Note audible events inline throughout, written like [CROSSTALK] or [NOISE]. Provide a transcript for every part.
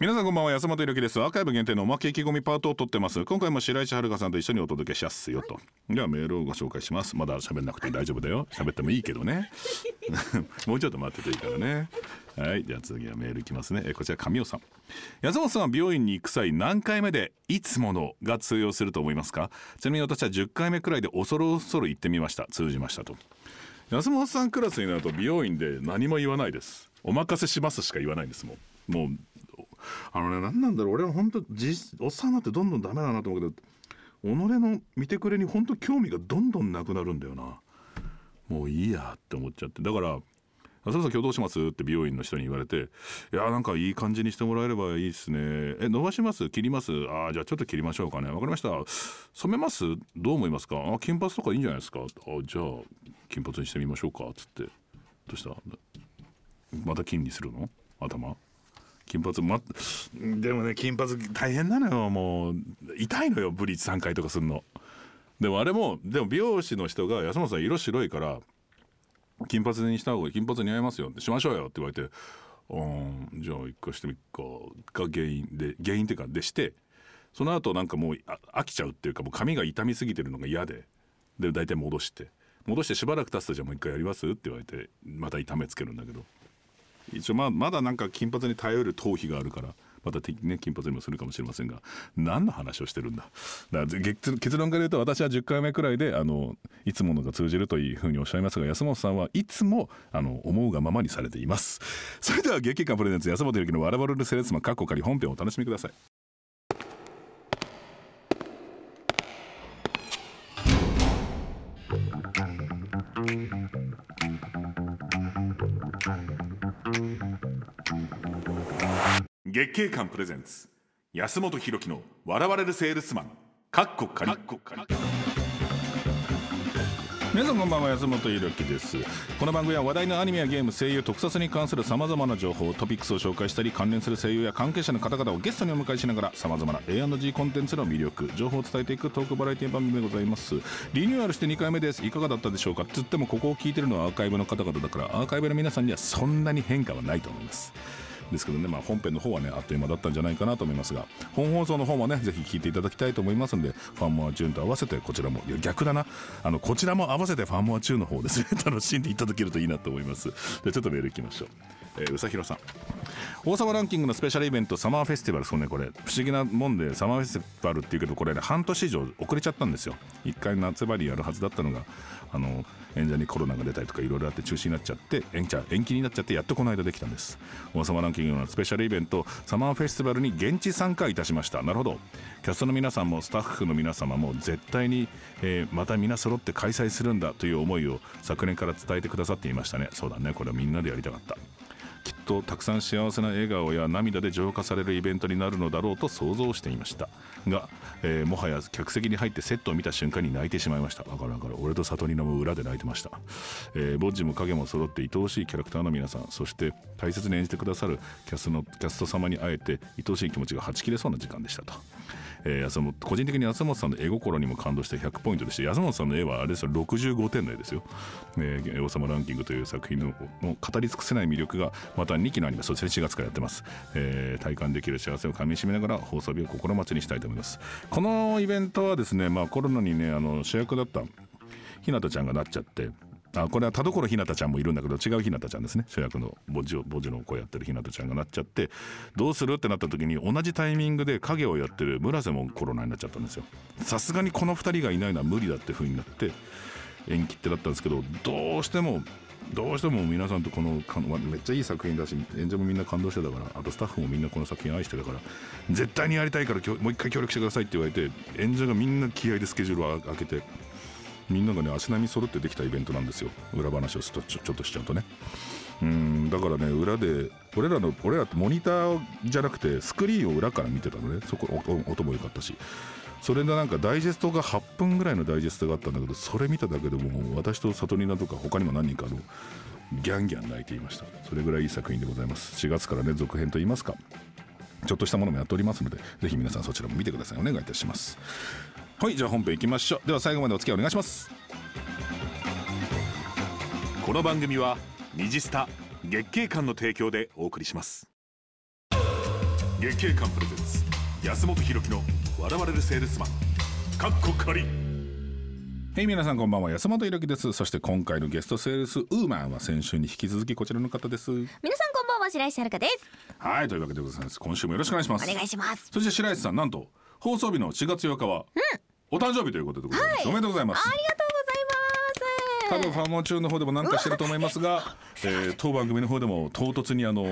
皆さんこんばんは安本ゆるきですアーカイブ限定のおまけ意気込みパートを取ってます今回も白石遥さんと一緒にお届けしやすよと、はい、ではメールをご紹介しますまだ喋んなくて大丈夫だよ喋ってもいいけどね [LAUGHS] もうちょっと待ってていいからねはいじゃあ次はメールいきますねえこちら神尾さん安本さんは病院に行く際何回目でいつものが通用すると思いますかちなみに私は10回目くらいで恐る恐る行ってみました通じましたと安本さんクラスになると美容院で何も言わないですお任せしますしか言わないんですもんもうあのね、何なんだろう、俺は本当、おっさんになってどんどんダメだなと思うけど、己の見てくれに本当興味がどんどんなくなるんだよな。もういいやって思っちゃって。だから、そろそろ今日どうしますって美容院の人に言われて、いや、なんかいい感じにしてもらえればいいですね。え、伸ばします切りますああ、じゃあちょっと切りましょうかね。わかりました。染めますどう思いますかあ、金髪とかいいんじゃないですかあ、じゃあ金髪にしてみましょうか。つって。どうしたまた金にするの頭金髪までもね金髪大変なのよもう痛いのよブリーチ3回とかすんのでもあれもでも美容師の人が「安本さん色白いから金髪にした方が金髪似合いますよ」って「しましょうよ」って言われて「うんじゃあ一回してみっか」が原因で原因っていうかでしてその後なんかもう飽きちゃうっていうかもう髪が痛みすぎてるのが嫌でで大体戻して戻してしばらく経つとじゃあもう一回やりますって言われてまた痛めつけるんだけど。一応ままだなんか金髪に頼る頭皮があるから。また、ね、金髪にもするかもしれませんが何の話をしてるんだだ結論から言うと私は10回目くらいであのいつものが通じるというふうにおっしゃいますが安本さんはいつもあの思うがままにされていますそれでは劇館プレゼンツ安本由紀の「わらわるセレスマン」かっこ本編をお楽しみください月経館プレゼンツ安本博樹の笑われるセールスマンかっこかり皆さんこんばんは安本博樹ですこの番組は話題のアニメやゲーム声優特撮に関するさまざまな情報トピックスを紹介したり関連する声優や関係者の方々をゲストにお迎えしながらさまざまな A&G コンテンツの魅力情報を伝えていくトークバラエティ番組でございますリニューアルして2回目ですいかがだったでしょうかつってもここを聞いてるのはアーカイブの方々だからアーカイブの皆さんにはそんなに変化はないと思いますですけどね、まあ、本編の方はねあっという間だったんじゃないかなと思いますが本放送の方もねぜひ聴いていただきたいと思いますんでファンモアチューンと合わせてこちらも逆だなあのこちらも合わせてファンモアチューンの方ですね [LAUGHS] 楽しんでいただけるといいなと思いますでちょっとメールいきましょうえー、宇佐弘さん王様ランキングのスペシャルイベントサマーフェスティバルそうねこれ不思議なもんでサマーフェスティバルっていうけどこれ、ね、半年以上遅れちゃったんですよ一回夏場にやるはずだったのがあの演者にコロナが出たりとかいろいろあって中止になっちゃって延期延期になっちゃってやっとこの間できたんです王様ランキングのスペシャルイベントサマーフェスティバルに現地参加いたしましたなるほどキャストの皆さんもスタッフの皆様も絶対に、えー、また皆揃って開催するんだという思いを昨年から伝えてくださっていましたねそうだねこれはみんなでやりたかったきっとたくさん幸せな笑顔や涙で浄化されるイベントになるのだろうと想像していましたが、えー、もはや客席に入ってセットを見た瞬間に泣いてしまいましたわかるわかる俺と里里奈も裏で泣いてました、えー、ボッジも影も揃って愛おしいキャラクターの皆さんそして大切に演じてくださるキャスのキャスト様に会えて愛おしい気持ちがはち切れそうな時間でしたと、えー、個人的に安本さんの絵心にも感動して100ポイントでして安本さんの絵はあれですよ65点台ですよ、えー、王様ランキングという作品の語り尽くせない魅力がまた2期のアニメそして4月からやってます、えー、体感できる幸せをかみしめながら放送日を心待ちにしたいと思います思いますこのイベントはですね、まあ、コロナにねあの主役だったひなたちゃんがなっちゃってあこれは田所ひなたちゃんもいるんだけど違うひなたちゃんですね主役の墓地墓地の子やってるひなたちゃんがなっちゃってどうするってなった時に同じタイミングで影をやってる村瀬もコロナになっちゃったんですよさすがにこの2人がいないのは無理だって風になって延期ってなったんですけどどうしてもどうしても皆さんとこのめっちゃいい作品だし演者もみんな感動してたからあとスタッフもみんなこの作品愛してたから絶対にやりたいからもう一回協力してくださいって言われて演者がみんな気合でスケジュールを開けてみんながね足並み揃ってできたイベントなんですよ裏話をちょちょっとしちゃうとねうんだからね裏で俺らの俺らってモニターじゃなくてスクリーンを裏から見てたのねそこ音も良かったしそれのなんかダイジェストが8分ぐらいのダイジェストがあったんだけどそれ見ただけでも私と里里リナとか他にも何人かのギャンギャン泣いていましたそれぐらいいい作品でございます4月からね続編といいますかちょっとしたものもやっておりますのでぜひ皆さんそちらも見てくださいお願いいたしますはいじゃあ本編いきましょうでは最後までお付き合いお願いしますこの番組は「ニジスタ月経館」の提供でお送りします月経館プレゼンツ安本博樹の「笑われるセールスマンかっこかりはい、皆さんこんばんは安本ひろきですそして今回のゲストセールスウーマンは先週に引き続きこちらの方です皆さんこんばんは白石遥ですはいというわけでございます今週もよろしくお願いしますお願いしますそして白石さんなんと放送日の4月8日は、うん、お誕生日ということでございます、はい、おめでとうございますありがとう多分ファモ中の方でも何かしてると思いますが、えー、当番組の方でも唐突にあの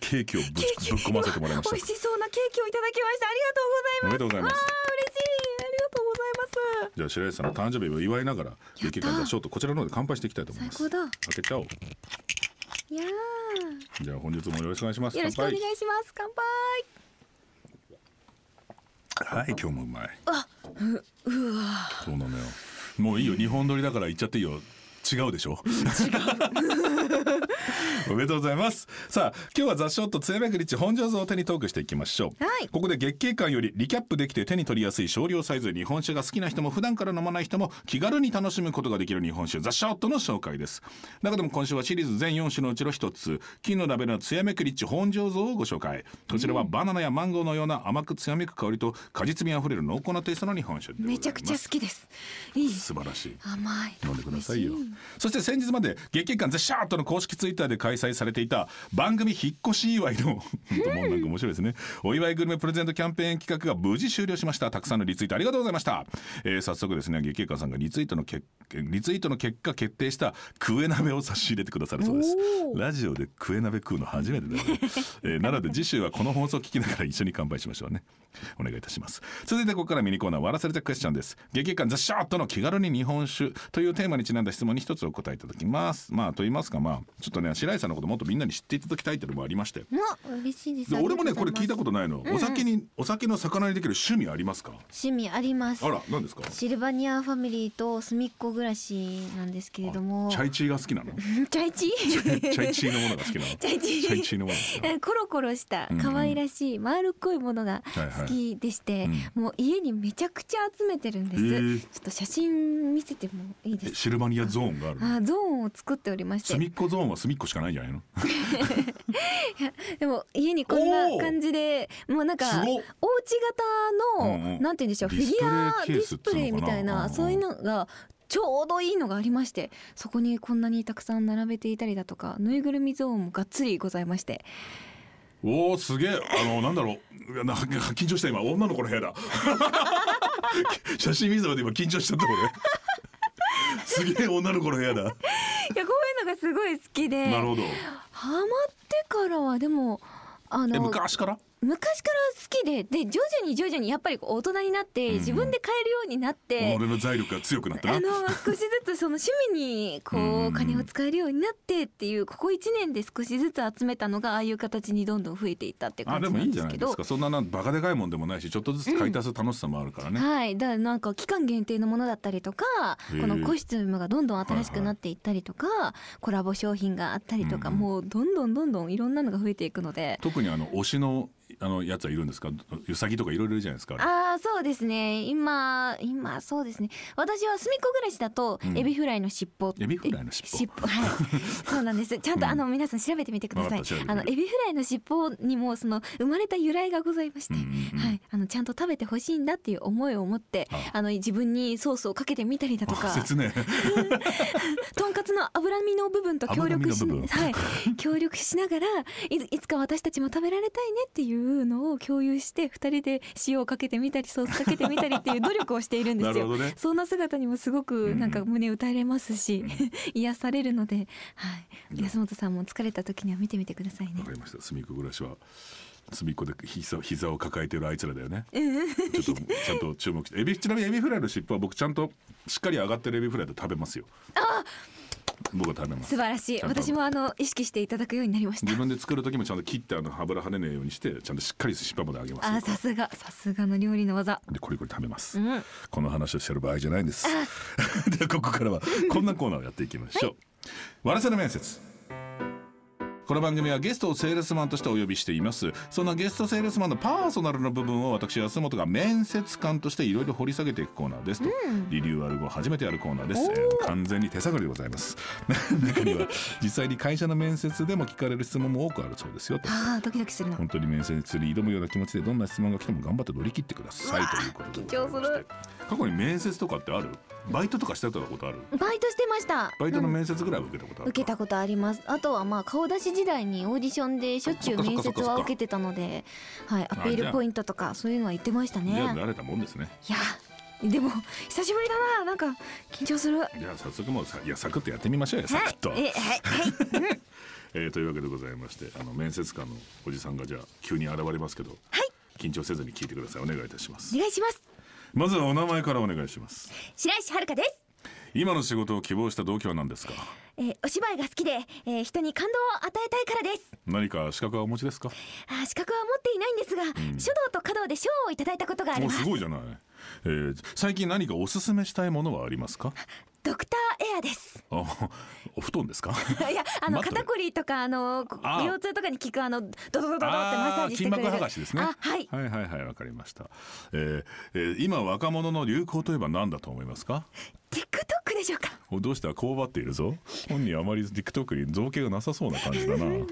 ケーキをぶぶっ込ませてもらいました美味しそうなケーキをいただきましたありがとうございますととううごござざいいいまますす嬉しありがじゃあ白石さんの誕生日を祝いながらできる感じショートこちらの方で乾杯していきたいと思います開けちゃおういやじゃあ本日もよろしくお願いしますよろしくお願いします乾杯はい今日もうまいあううわそうなのよもういいよ日本撮りだから行っちゃっていいよ違うでしょ [LAUGHS] おめでとうございますさあ今日は雑誌とつえめぐりち本醸造を手にトークしていきましょう、はい、ここで月経感よりリキャップできて手に取りやすい少量サイズ日本酒が好きな人も普段から飲まない人も気軽に楽しむことができる日本酒雑誌との紹介です中でも今週はシリーズ全4種のうちの1つ金のラベルのつめくりっち本醸造をご紹介こちらはバナナやマンゴーのような甘くつめく香りと果実味あふれる濃厚なテイストの日本酒めちゃくちゃ好きですいい素晴らしい甘い飲んでくださいよそして先日まで月月間ザ・シャーとの公式ツイッターで開催されていた番組引っ越し祝いの [LAUGHS] 本当なんか面白いですねお祝いグルメプレゼントキャンペーン企画が無事終了しましたたくさんのリツイートありがとうございました、えー、早速ですね月間さんがリツイートの結リツイートの結果決定したクエ鍋を差し入れてくださるそうですラジオでクエ鍋食うの初めてだね、えー、なので次週はこの放送を聞きながら一緒に乾杯しましょうねお願いいたします続いてここからミニコーナー「わらされたクエスチョン」です月月間ザ・シャーとの気軽に日本酒というテーマにちなんだ質問に一つお答えいただきますまあと言いますかまあちょっとね白井さんのこともっとみんなに知っていただきたいっていうのもありましてう嬉しいです俺もねこれ聞いたことないの、うんうん、お酒にお酒の魚にできる趣味ありますか趣味ありますあらなんですかシルバニアファミリーとすみっこ暮らしなんですけれどもチャイチーが好きなの [LAUGHS] チャイチーチャイチーのものが好きなの [LAUGHS] チャイチーチャイチーのものえ、[LAUGHS] コロコロした可愛らしい丸っこいものが好きでして、はいはいうん、もう家にめちゃくちゃ集めてるんです、ちょっと写真見せてもいいですかシルバニアゾーンンがあるあゾーンを作っておりまして隅っこゾーンは隅っこしかないじゃないの [LAUGHS] でも家にこんな感じでもうなんかおうち型の、うんうん、なんて言うんでしょうフィギュアディスプレイみたいな、うんうん、そういうのがちょうどいいのがありましてそこにこんなにたくさん並べていたりだとかぬいぐるみゾーンもがっつりございまして。おおすげえあのなんだろうな緊張した今女の子の部屋だ [LAUGHS] 写真見ずまで今緊張しちゃったこれ。[LAUGHS] すげえ女の子の部屋だ。いやこういうのがすごい好きで。なるほど。ハマってからはでもあの昔から。昔から好きでで徐々に徐々にやっぱり大人になって自分で買えるようになって、うん、俺の財力が強くなったあの少しずつその趣味にこう金を使えるようになってっていうここ1年で少しずつ集めたのがああいう形にどんどん増えていったって感じなんですけどあでもそんななバカでかいもんでもないしちょっとずつ買い足す楽しさもあるからね、うん、はいだからなんか期間限定のものだったりとかこのコスチュームがどんどん新しくなっていったりとか、はいはい、コラボ商品があったりとか、うん、もうどんどんどんどんいろんなのが増えていくので特にあの推しのあのやつはいるんですかウサギとかいろいろいるじゃないですかああそうですね今今そうですね私は隅っこ暮らしだと、エビフライの尻尾エビフライの尻尾はい [LAUGHS] そうなんですちゃんと、あの皆さん調べてみてください、あのエビフライの尻尾にもその生まれた由来がございまして、うんうん、はいあのちゃんと食べてほしいんだっていう思いを持ってあの自分にソースをかけてみたりだとか [LAUGHS] とんかつの脂身の部分と協力しはい協力しながらいつか私たちも食べられたいねっていういうのを共有して2人で塩をかけてみたりソースかけてみたりっていう努力をしているんですよ。[LAUGHS] ね、そんな姿にもすごくなんか胸打たれますし、うん、[LAUGHS] 癒されるので、はい、安本さんも疲れた時には見てみてくださいね。わかりました住み暮らしは隅っこで膝を抱えてるあいつらだよね。[LAUGHS] ちょっとちゃんと注目して。エビちなみにエビフライの尻尾は僕ちゃんとしっかり上がってるエビフライで食べますよ。ああ。僕は食べます素晴らしい私もあの意識していただくようになりました自分で作る時もちゃんと切ってあの油跳ねないようにしてちゃんとしっかりしっぱまで揚げますあさすがさすがの料理の技でこれこれ食べます、うん、この話をしてる場合じゃないんです [LAUGHS] でここからはこんなコーナーをやっていきましょう、はい、わらせの面接この番組はゲストをセールスマンとしてお呼びしていますそんなゲストセールスマンのパーソナルの部分を私安本が面接官としていろいろ掘り下げていくコーナーですと、うん、リニューアル後初めてやるコーナーです、えー、完全に手探りでございます [LAUGHS] 中には実際に会社の面接でも聞かれる質問も多くあるそうですよとあドキドキする本当に面接に挑むような気持ちでどんな質問が来ても頑張って乗り切ってくださいということで過去に面接とかってあるバイトとかしてたことあるバイトしてましたバイトの面接ぐらい受けたことある受けたことありますあとはまあ顔出し時代にオーディションでしょっちゅう面接は受けてたのではいアピールポイントとかそういうのは言ってましたねじゃ慣れたもんですねいやでも久しぶりだななんか緊張するじゃあ早速もうさいやサクッとやってみましょうよ、はい、サクッとははいはい、[LAUGHS] えー、というわけでございましてあの面接官のおじさんがじゃあ急に現れますけどはい緊張せずに聞いてくださいお願いいたしますお願いしますまずはお名前からお願いします白石遥です今の仕事を希望した動機は何ですかえー、お芝居が好きで、えー、人に感動を与えたいからです何か資格はお持ちですかあ資格は持っていないんですが、うん、書道と華道で賞をいただいたことがありますすごいじゃないえー、最近何かおすすめしたいものはありますかドクターエアですお布団ですか [LAUGHS] いやあの肩こりとかあの腰痛とかに効くあのドドドドってマッサージしてくれる筋膜剥がしですね、はい、はいはいはいわかりました、えーえ今若者の流行といえば何だと思いますか TikTok でしょうかどうしたはこうばっているぞ本人あまり TikTok に造形がなさそうな感じだな [LAUGHS]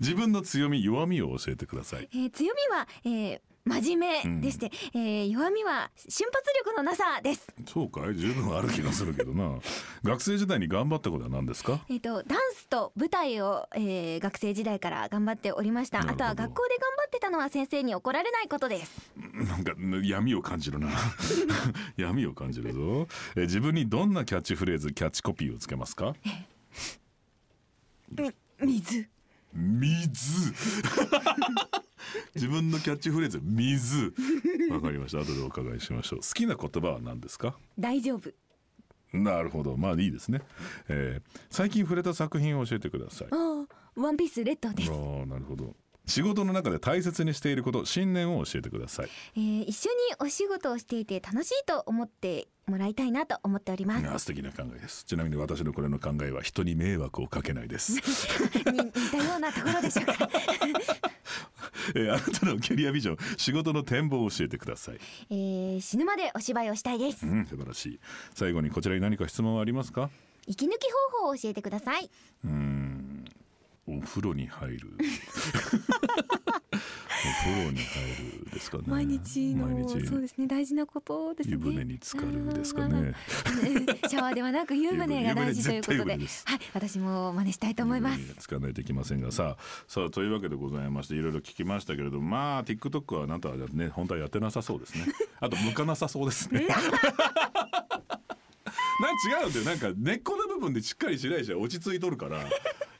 自分の強み弱みを教えてください、えー、強みは、えー真面目でして、うん、えー、弱みは瞬発力のなさですそうかい十分ある気がするけどな [LAUGHS] 学生時代に頑張ったことは何ですかえっ、とダンスと舞台を、えー、学生時代から頑張っておりましたあとは学校で頑張ってたのは先生に怒られないことですなんか闇を感じるな [LAUGHS] 闇を感じるぞ、えー、自分にどんなキャッチフレーズキャッチコピーをつけますか、水水 [LAUGHS] 自分のキャッチフレーズ水 [LAUGHS] わかりました後でお伺いしましょう好きな言葉は何ですか大丈夫なるほどまあいいですね、えー、最近触れた作品を教えてくださいワンピースレッドですああなるほど仕事の中で大切にしていること信念を教えてください、えー、一緒にお仕事をしていて楽しいと思ってもらいたいなと思っております素敵な考えですちなみに私のこれの考えは人に迷惑をかけないです [LAUGHS] 似たようなところでしょうか [LAUGHS] えー、あなたのキャリアビジョン仕事の展望を教えてください、えー、死ぬまでお芝居をしたいです、うん、素晴らしい最後にこちらに何か質問はありますか息抜き方法を教えてくださいうんお風呂に入るお風呂に入るですかね。毎日のそうですね大事なことですね。湯船に浸かるですかね。[LAUGHS] シャワーではなく湯船が大事ということで、はい私も真似したいと思います。浸かないといけませんがさあさあというわけでございましていろいろ聞きましたけれどまあ TikTok はあなたはね本当はやってなさそうですね。[LAUGHS] あと向かなさそうですね。[LAUGHS] なん違うんだよなんか根っこの部分でしっかりしないじゃ落ち着いとるから。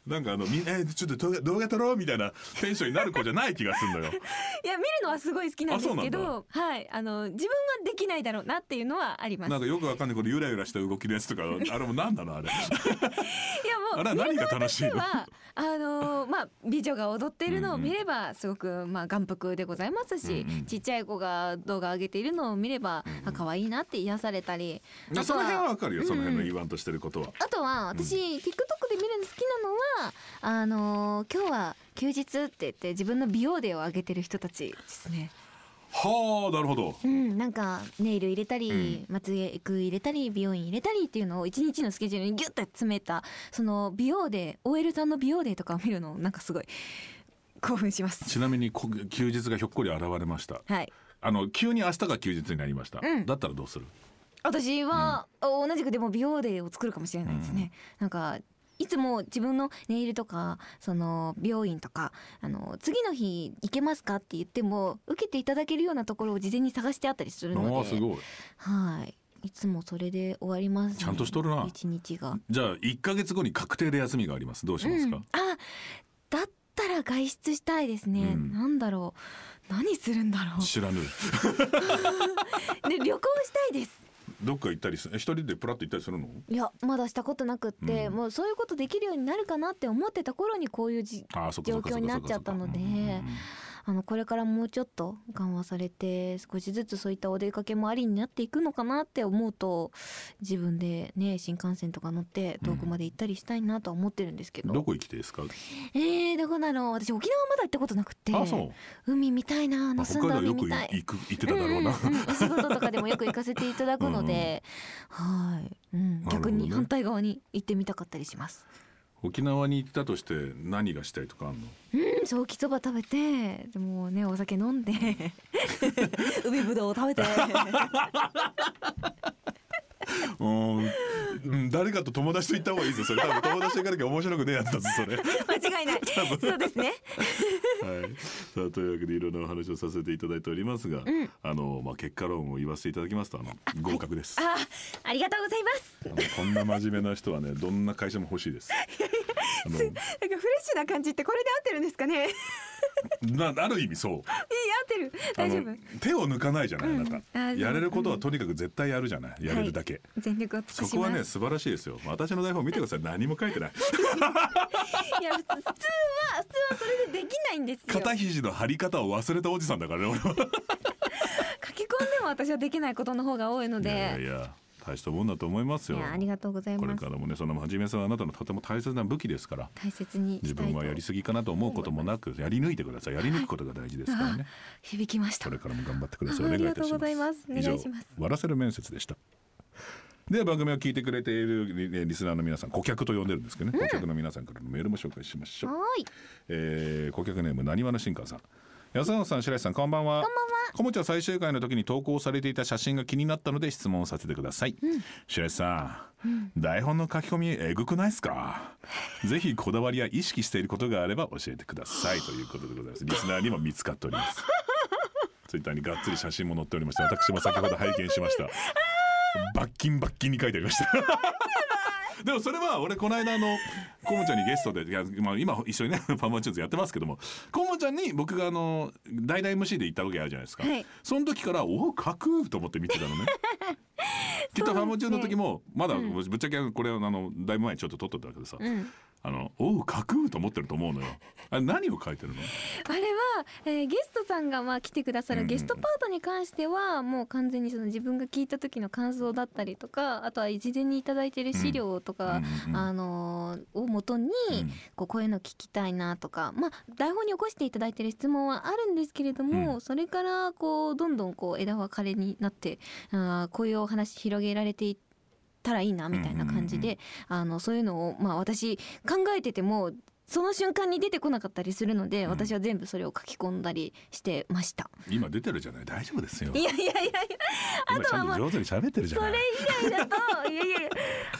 なんかあのみんな、えちょっと動画撮ろうみたいなテンションになる子じゃない気がするのよ。[LAUGHS] いや見るのはすごい好きなんですけどはいあの自分はできないだろうなっていうのはあります。なんかよくわかんないこのゆらゆらした動きのやつとかあれも何なう、あれ。[LAUGHS] いやもう [LAUGHS] あれ何が楽しいのはあのまあ美女が踊ってるのを見ればすごくまあ眼福でございますし、うんうん、ちっちゃい子が動画上げているのを見れば、うん、あ可愛いなって癒されたり。その辺はわかるよ、うん、その辺の言わんとしてることは。あとは私、うん、TikTok 見るの好きなのはあのー今日は休日って言って自分の美容デーを上げてる人たちですね。はあなるほどうん、なんかネイル入れたり、まつげく入れたり美容院入れたりっていうのを一日のスケジュールにギュッと詰めたその美容デー OL さんの美容デーとかを見るのなんかすごい興奮します。ちなみにこ休日がひょっこり現れましたはい、あの急に明日が休日になりました、うんだったらどうする私は、同じくでも美容デーを作るかもしれないですね。なんかいつも自分のネイルとかその病院とかあの次の日行けますかって言っても受けていただけるようなところを事前に探してあったりするのですごいはいいつもそれで終わります、ね、ちゃんとしとるな一日がじゃあ一か月後に確定で休みがありますどうしますか、うん、あだったら外出したいですね、うん、なんだろう何するんだろう知らぬ [LAUGHS] で、旅行したいですどっか行ったりす一人でプラッと行ったりするのいやまだしたことなくって、うん、もうそういうことできるようになるかなって思ってた頃にこういうじ状況になっちゃったので。あのこれからもうちょっと緩和されて少しずつそういったお出かけもありになっていくのかなって思うと自分でね新幹線とか乗って遠くまで行ったりしたいなとは思ってるんですけど、うん、どこ行きてですかえー、どこだろう私沖縄まだ行ったことなくて海見たいなあの住んだ海見たい、よく行く行ってただろうな、お仕事とかでもよく行かせていただくのでうん、はい、うん、逆に反対側に行ってみたかったりします。沖縄に行ったとして何がしたいとかあるのうんソ期キそば食べてでもねお酒飲んで [LAUGHS] 海ぶどうを食べてうん誰かと友達と行った方がいいでそれ多分友達と行かなきゃ面白くねえやつだぞそれ間違いない [LAUGHS] そうですねはい、さあというわけでいろんなお話をさせていただいておりますが、うん、あのまあ結果論を言わせていただきますとあの合格です、はい、あありがとうございますこんな真面目な人はねどんな会社も欲しいです [LAUGHS] なんかフレッシュな感じってこれで合ってるんですかねなある意味そういい合ってる大丈夫手を抜かないじゃない、うん、あなたやれることはとにかく絶対やるじゃない、うん、やれるだけ、全力を尽くしまはね素晴らしいですよ私の台本見てください何も書いてない [LAUGHS] いや普通は普通はそれでできないんです肩肘の張り方を忘れたおじさんだからね俺は書き込んでも私はできないことの方が多いのでいやいや大したもんだと思いますよありがとうございますこれからもねその真面目さはあなたのとても大切な武器ですから大切に自分はやりすぎかなと思うこともなくやり抜いてくださいやり抜くことが大事ですからね [LAUGHS] 響きましたこれからも頑張ってくださいお願いいたしますい以上終わらせる面接でしたで番組を聞いてくれているリスナーの皆さん顧客と呼んでるんですけどね、うん、顧客の皆さんからのメールも紹介しましょう、えー、顧客ネームなにわの新川さん安野さん白石さんこんばんはこんばんはこもちゃ最終回の時に投稿されていた写真が気になったので質問させてください、うん、白石さん、うん、台本の書き込みえぐくないですかぜひこだわりや意識していることがあれば教えてくださいということでございますリスナーにも見つかっております [LAUGHS] ツイッターにがっつり写真も載っておりまして私も先ほど拝見しましたバッキンバッキンに書いてありましたでもそれは俺この間のコモちゃんにゲストで、まあ、今一緒にねパン [LAUGHS] マンチューズやってますけどもコモちゃんに僕があの代々 MC で行った時あるじゃないですか、はい、その時からおお書くと思って見てたのね。[LAUGHS] きっとファンモーズの時も、まだぶっちゃけこれあのだいぶ前にちょっと撮っとったけどさ、うん、あの、おう、架空と思ってると思うのよ。あれ、何を書いてるの。[LAUGHS] あれは、えー、ゲストさんが、まあ、来てくださるゲストパートに関しては、もう完全に、その、自分が聞いた時の感想だったりとか。あとは、事前に頂いてる資料とか、あのー、をもとに、こう、こういうの聞きたいなとか、まあ、台本に起こして頂いてる質問はあるんですけれども。うん、それから、こう、どんどん、こう、枝分かれになって、ああ、こういうお話広げられていって。たらいいなみたいな感じで、あのそういうのを、まあ、私考えててもその瞬間に出てこなかったりするので、私は全部それを書き込んだりしてました。今出てるじゃない、大丈夫ですよ。いやいやいやあとはまあ、上手に喋ってるじゃそれ以外だと、[LAUGHS] いやいや、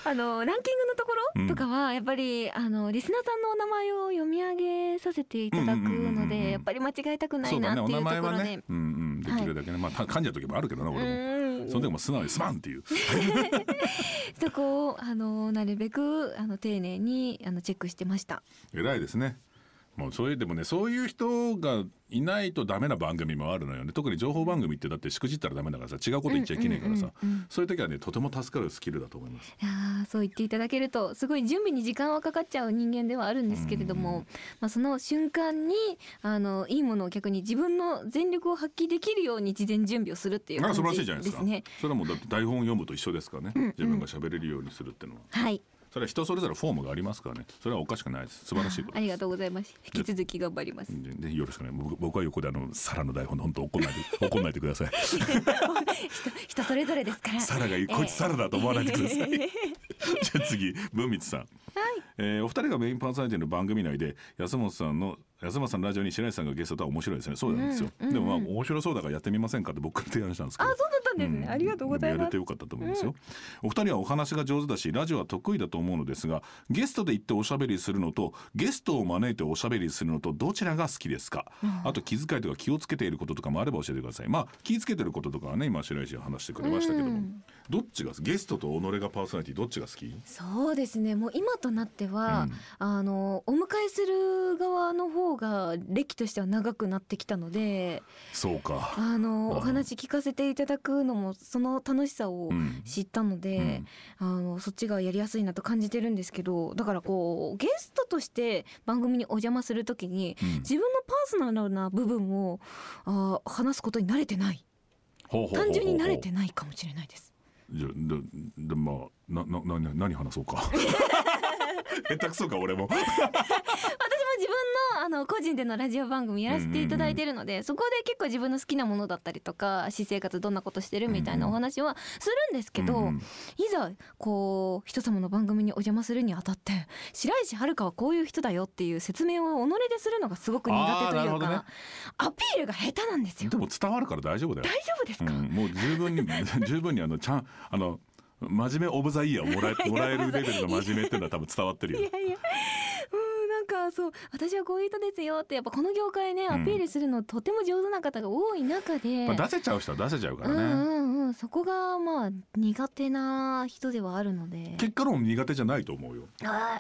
あのランキングのところとかは、やっぱり、あのリスナーさんのお名前を読み上げさせていただくうんうんうんのうんうんで、やっぱり間違えたくないなっていうとこ前ろはで。ね、うんうん、できるだけね、まあ、た噛んじゃう時もあるけどな、俺も。その時も素直に「すまん!」っていう [LAUGHS] そこをあのなるべくあの丁寧にあのチェックしてました偉いですねもうそれでもねそういう人がいないとダメな番組もあるのよね特に情報番組ってだってしくじったらダメだからさ違うこと言っちゃいけないからさ、うんうんうんうん、そういう時はねとても助かるスキルだと思いますいやそう言っていただけるとすごい準備に時間はかかっちゃう人間ではあるんですけれども、まあ、その瞬間にあのいいものを逆に自分の全力を発揮できるように事前準備をするっていう感じですね。あ素晴らしいじゃないですかそれはもうだって台本を読むと一緒ですからね、うんうん、自分が喋れるようにするっていうのは。はいそれは人それぞれフォームがありますからねそれはおかしくないです素晴らしいことありがとうございます引き続き頑張りますでよろしくね僕は横であのサラの台本本当怒んないで怒んないでください [LAUGHS] 人それぞれですからサラが、えー、こいつサラだと思わないでください、えー、じゃあ次文光さん、はい、えー、お二人がメインパーソナリティの番組内で安本さんの安村さんラジオに白石さんがゲストとは面白いですねそうなんですよ、うんうん、でもまあ面白そうだからやってみませんかって僕から提案したんですけどあそうだったんですね、うん、ありがとうございますやれてよかったと思いますよ、お二人はお話が上手だしラジオは得意だと思うのですがゲストで行っておしゃべりするのとゲストを招いておしゃべりするのとどちらが好きですか、あと気遣いとか気をつけていることとかもあれば教えてくださいまあ気付つけてることとかはね今白石が話してくれましたけども、どっちがゲストと己がパーソナリティどっちが好きそうですねもう今となっては、あのお迎えする側の方方が歴としては長くなってきたのでそうかあのお話聞かせていただくのもその楽しさを知ったので、うんあのそっちがやりやすいなと感じてるんですけどだからこうゲストとして番組にお邪魔する時に、うん、自分のパーソナルな部分をあ話すことに慣れてない単純に慣れてないかもしれないです。じゃででまあなな何話そうか [LAUGHS] 下手くそか俺も [LAUGHS] [LAUGHS] 私自分のあの個人でのラジオ番組やらせていただいてるので、そこで結構自分の好きなものだったりとか私生活どんなことしてるみたいなお話はするんですけど、いざこう人様の番組にお邪魔するにあたって白石遥はこういう人だよっていう説明を己でするのがすごく苦手というか、ね、アピールが下手なんですよでも伝わるから大丈夫だよ大丈夫ですか、うん、もう十分に [LAUGHS] 十分にあのちゃんあの真面目オブザイヤーもらえもらえるレベルの真面目っていうのは多分伝わってるよ。[LAUGHS] いやいやそう私はこういう人ですよってやっぱこの業界ねアピールするのとても上手な方が多い中で、まあ、出せちゃう人は出せちゃうからね、うんうんうん、そこがまあ苦手な人ではあるので結果論苦手じゃないと思うよ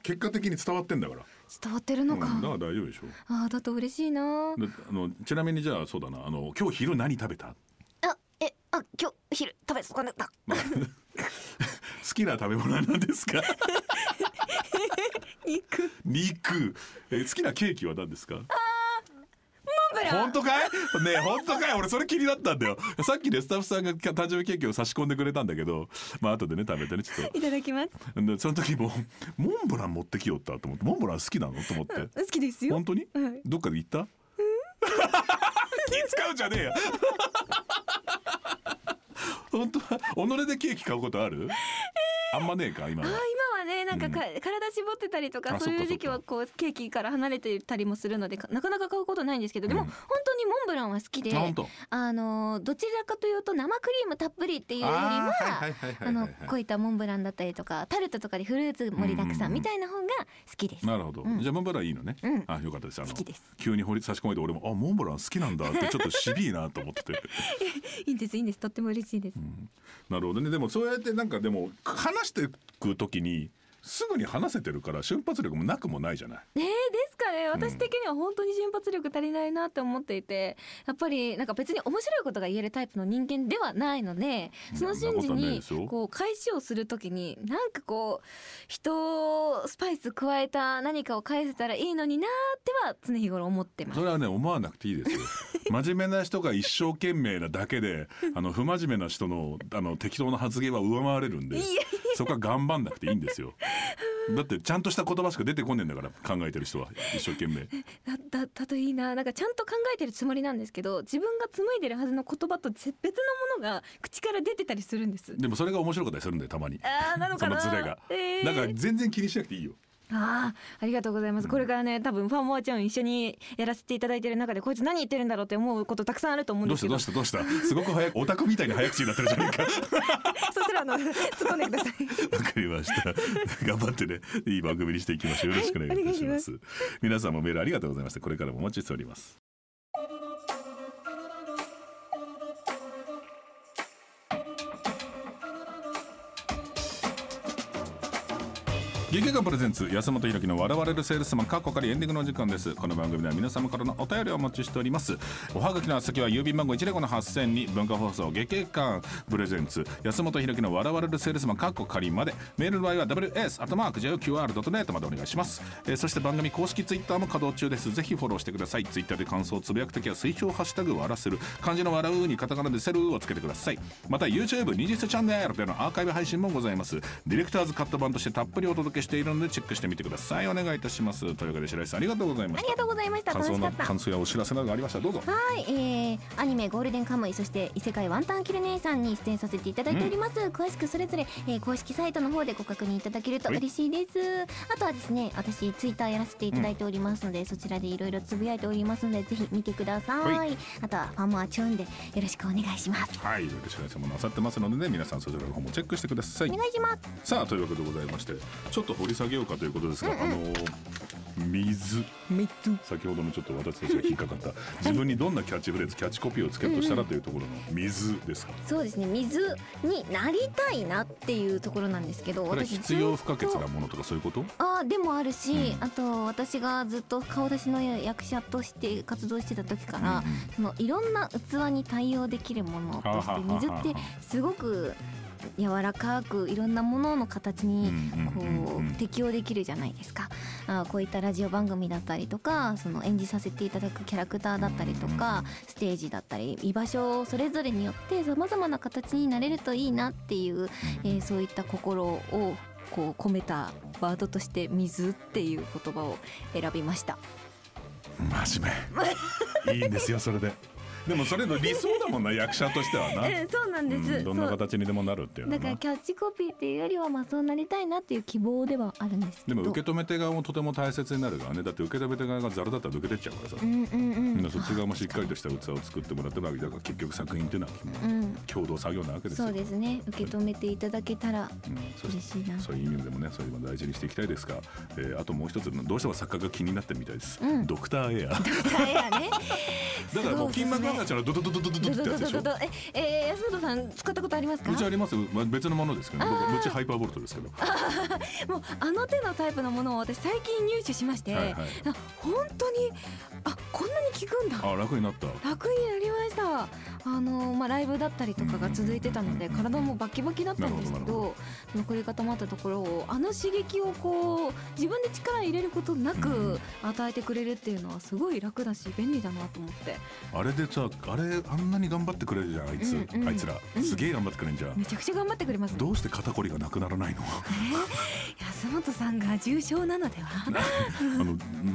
結果的に伝わってんだから伝わってるのか、うん、だから大丈夫でしょああだと嬉しいなあのちなみにじゃあそうだなあの今日昼何食べたえあ今日昼食べそこた、[LAUGHS] 好きな食べ物は何ですか [LAUGHS] 肉肉え好きなケーキは何ですかモンンブラ本当かいね本当かい俺それ気になったんだよさっきねスタッフさんが誕生日ケーキを差し込んでくれたんだけどまあ後でね食べてねちょっといただきますその時もモンブラン持ってきよったと思ってモンブラン好きなのと思って、うん、好きですよ本当に、はい、どっかで行った、うん、[LAUGHS] 気使うじゃねえよ己でケーキ買うことある？あんまねえか今。あ今ねなんかか、うん、体絞ってたりとかそういう時期はこうケーキから離れてたりもするのでなかなか買うことないんですけどでも、うん、本当にモンブランは好きであのどちらかというと生クリームたっぷりっていうよりはあこういったモンブランだったりとかタルトとかでフルーツ盛りだくさんみたいな方が好きです。なるほど、じゃモンブランいいのね、あよかったですあの急に掘り差し込めて俺もあモンブラン好きなんだって [LAUGHS] ちょっとしびいなと思ってて [LAUGHS] いいんですいいんですとっても嬉しいです、うん、なるほどねでもそうやってなんかでも話してく時にすぐに話せてるから瞬発力もなくもないじゃない。えー、ですかね私的には本当に瞬発力足りないなって思っていて、やっぱりなんか別に面白いことが言えるタイプの人間ではないのでその瞬時にこう返しをする時になんかこう人スパイス加えた何かを返せたらいいのになっては常日頃思ってますそれはね思わなくていいですよ [LAUGHS] 真面目な人が一生懸命なだけであの不真面目な人のあの適当な発言は上回れるんでそこは頑張んなくていいんですよだってちゃんとした言葉しか出てこねえんだから考えてる人は一生懸命だだといいななんかちゃんと考えてるつもりなんですけど自分が紡いでるはずの言葉と別のものが口から出てたりするんですでもそれが面白かったりするんだよたまにああなのかなそのズレが、えー、だから全然気にしなくていいよああ、ありがとうございます。これからね、多分ファンもちゃん一緒にやらせていただいてる中で、こいつ何言ってるんだろうって思うことたくさんあると思うんですけど。どうしたどうしたどうした。すごく早くオタクみたいに早口になってるじゃないか。[LAUGHS] そしたらあの突っ込んでください。わかりました。頑張ってね、いい番組にしていきましょう。よろしくお願いいたします。はい、ます皆さんもメールありがとうございました。これからもお待ちしております。劇画プレゼンツ安本ろ樹の笑われるセールスマン過去からエンディングの時間ですこの番組では皆様からのお便りをお待ちしておりますおはがきの先は郵便番号1零五の8000に文化放送劇館プレゼンツ安本ろ樹の笑われるセールスマン過去仮までメールの場合は ws アトマーク JOQR.net までお願いします、えー、そして番組公式ツイッターも稼働中ですぜひフォローしてくださいツイッターで感想をつぶやくときは推奨ハッシュタグわせる漢字の笑うにカタカナでセルをつけてくださいまた YouTube 二次チャンネルでのアーカイブ配信もございますディレクターズカット版としてたっぷりお届けけしているのでチェックしてみてくださいお願いいたしますというわけで白石さんありがとうございましたありがとうございました楽しかった感想やお知らせなどありましたどうぞはいえー、アニメゴールデンカムイそして異世界ワンタンキル姉さんに出演させていただいております、うん、詳しくそれぞれ、えー、公式サイトの方でご確認いただけると嬉しいです、はい、あとはですね私ツイッターやらせていただいておりますので、うん、そちらでいろいろつぶやいておりますのでぜひ見てください、はい、あとはファンもチューンでよろしくお願いしますはいよろしくお願いしなさってますので、ね、皆さんそちらの方もチェックしてくださいお願いしますさあというわけでございましてちょっとと掘り下げようかということですが、うんうん、あの水先ほどのちょっと私たちが引っかかった自分にどんなキャッチフレーズキャッチコピーをつけるとしたらというところの水ですか、うんうん、そうですね水になりたいなっていうところなんですけど私必要不可欠なものとかそういうことあでもあるし、うん、あと私がずっと顔出しの役者として活動してた時から、うんうん、そのいろんな器に対応できるものとして水ってすごく柔らかくいろんなものの形にこう適応できるじゃないですか。あこういったラジオ番組だったりとかその演じさせていただくキャラクターだったりとかステージだったり居場所それぞれによってさまざまな形になれるといいなっていう、えー、そういった心をこう込めたワードとして「水」っていう言葉を選びました真面目いいんですよそれででもそれの理想だもんな役者としてはな、[LAUGHS] えそうなんです、うん、どんな形にでもなるっていうだからキャッチコピーっていうよりはまあそうなりたいなっていう希望ではあるんですでも受け止め手側もとても大切になるからねだって受け止め手側がざるだったら抜けてっちゃうからさ、うんうんうん、みんなそっち側もしっかりとした器を作ってもらってるだから結局作品っていうのは、う共同作業なわけですよそうですね受け止めていただけたら嬉しいな、うん、そういう意味でもねそういうの大事にしていきたいですが、えー、あともう一つどうしても作家が気になってるみたいです、ドクターエアドクターエアね [LAUGHS] だからもう筋膜やつのドドドドドドってやつでしょええ安本さん使ったことありますかうちあります別のものですけど僕うちハイパーボルトですけどもうあの手のタイプのものを私最近入手しまして、は本当にあこんなに効くんだあ楽になった楽になりましたあのまあライブだったりとかが続いてたので体もバキバキだったんですけど残り固まったところをあの刺激をこう自分で力入れることなく与えてくれるっていうのはすごい楽だし便利だなと思ってあれでちさあれあんなに頑張ってくれるじゃんあいつ、うんうん、あいつらすげえ頑張ってくれるじゃん、めちゃくちゃ頑張ってくれます、ね、どうして肩こりがなくならないの、え [LAUGHS] ー、安本さんが重症なのではあの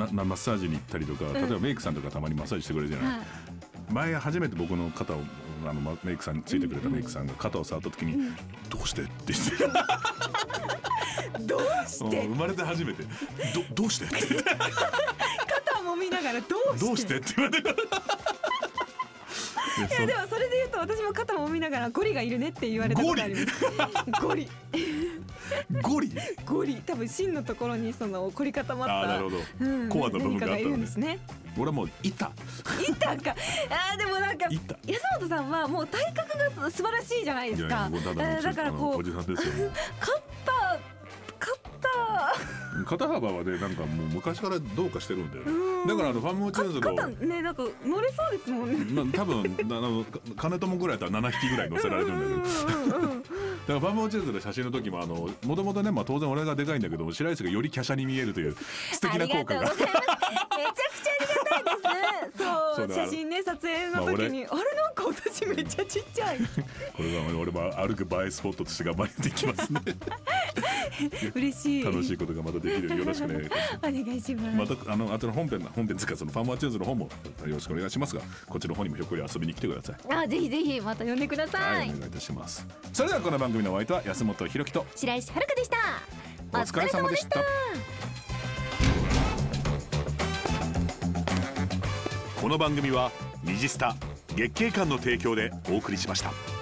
なマッサージに行ったりとか例えばメイクさんとかたまにマッサージしてくれるじゃない、うん、前初めて僕の肩をあのメイクさんについてくれたメイクさんが肩を触った時に「うんどうして?」って言って。どうして生まれて初めて「どどうして?」って肩もみながら「どうて?」どうしてって言われていやでもそれで言うと私も肩も揉みながらゴリがいるねって言われたことありますゴリ [LAUGHS] ゴリゴリ多分芯のところにその凝り固まったあなるほど、うん、コアの部分があったのですね俺はもういたいたかあでもなんか安本さんはもう体格が素晴らしいじゃないですかだからこうおじさんですよ [LAUGHS] 肩幅はねなんかもう昔からどうかしてるんだよだからあのファンモーチューズの肩ねなんか乗れそうですもんね、まあ、多分あの金友ぐらいだったら7匹ぐらい乗せられるんだけどだからファンモーチューズの写真の時もあのもともとねまあ当然俺がでかいんだけど白石がより華奢に見えるという素敵な効果がめちゃくちゃありがそう写真ね撮影の時に、まあ、あれなんか私めっちゃちっちゃいこれは俺も歩く映えスポットとして頑張っていきますね [LAUGHS] 嬉しい楽しいことがまたできるよよろしくね [LAUGHS] お願いしますまたあの後の本編本編ですかそのファンマーチューズの方もよろしくお願いしますがこちらの方にもひょっこり遊びに来てくださいあぜひぜひまた呼んでください、はい、お願いいたしますそれではこの番組のお相手は安本ひろきと白石遥でしたお疲れ様でしたこの番組は「ジスタ」月経館の提供でお送りしました。